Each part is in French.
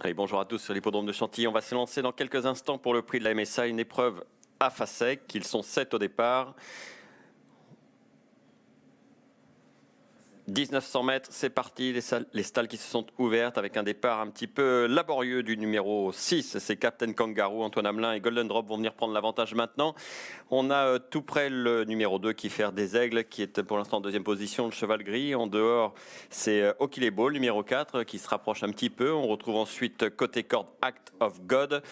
Allez, bonjour à tous sur l'hippodrome de Chantilly. On va se lancer dans quelques instants pour le prix de la MSA, une épreuve à FASEC, Ils sont sept au départ. 1900 mètres, c'est parti, les, stalles qui se sont ouvertes avec un départ un petit peu laborieux du numéro 6. C'est Captain Kangaroo, Antoine Hamelin et Golden Drop vont venir prendre l'avantage maintenant. On a euh, tout près le numéro 2 qui fait des aigles, qui est pour l'instant en deuxième position, le cheval gris. En dehors, c'est euh, Okilebo, Ball, numéro 4, qui se rapproche un petit peu. On retrouve ensuite euh, côté corde Act of God,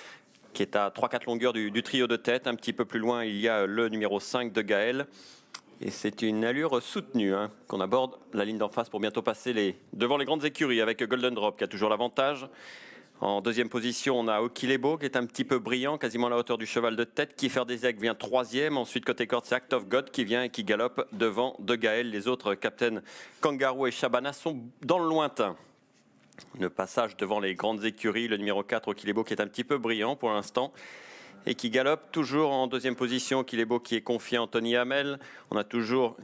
qui est à 3-4 longueurs du, du, trio de tête. Un petit peu plus loin, il y a le numéro 5 de Gaël. Et c'est une allure soutenue hein, qu'on aborde la ligne d'en face pour bientôt passer devant les grandes écuries avec Golden Drop qui a toujours l'avantage. En deuxième position, on a Okilebo qui est un petit peu brillant, quasiment à la hauteur du cheval de tête. qui des Desek vient troisième. Ensuite, côté corde, c'est Act of God qui vient et qui galope devant De Gaël. Les autres, Captain Kangaroo et Shabana, sont dans le lointain. Le passage devant les grandes écuries, le numéro 4, Okilebo, qui est un petit peu brillant pour l'instant et qui galope toujours en deuxième position, qu'il est beau, qui est confiant, Tony Hamel. On a toujours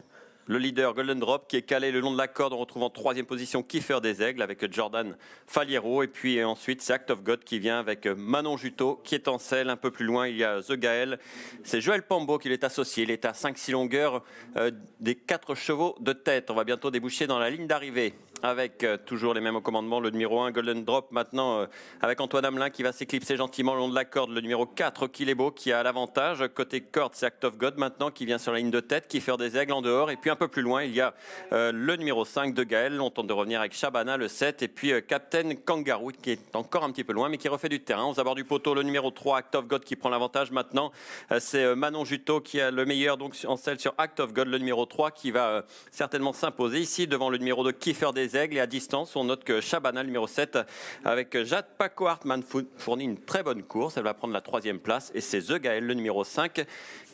le leader Golden Drop qui est calé le long de la corde. en retrouve en troisième position Kiefer des Aigles avec Jordan Faliero. Et puis ensuite, c'est Act of God qui vient avec Manon Juteau qui est en selle. Un peu plus loin, il y a The Gael. C'est Joël Pambo qui l'est associé. Il est à 5-6 longueurs euh, des 4 chevaux de tête. On va bientôt déboucher dans la ligne d'arrivée avec euh, toujours les mêmes commandements Le numéro 1, Golden Drop, maintenant euh, avec Antoine Hamelin qui va s'éclipser gentiment le long de la corde. Le numéro 4, Kilébo qui a l'avantage. Côté corde, c'est Act of God maintenant qui vient sur la ligne de tête, qui fait des aigles en dehors. Et puis peu plus loin, il y a euh, le numéro 5 de Gaël. On tente de revenir avec Chabana, le 7. Et puis euh, Captain Kangaroo, qui est encore un petit peu loin, mais qui refait du terrain. on Aux avoir du poteau, le numéro 3, Act of God, qui prend l'avantage maintenant. Euh, c'est Manon Juto qui a le meilleur donc, en selle sur Act of God, le numéro 3, qui va certainement s'imposer ici devant le numéro 2, Kiefer des Aigles. Et à distance, on note que Chabana, numéro 7, avec Jade Paco Hartmann, fournit une très bonne course. Elle va prendre la troisième place. Et c'est The Gaël, le numéro 5,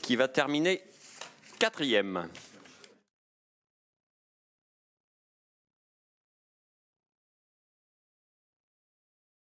qui va terminer quatrième.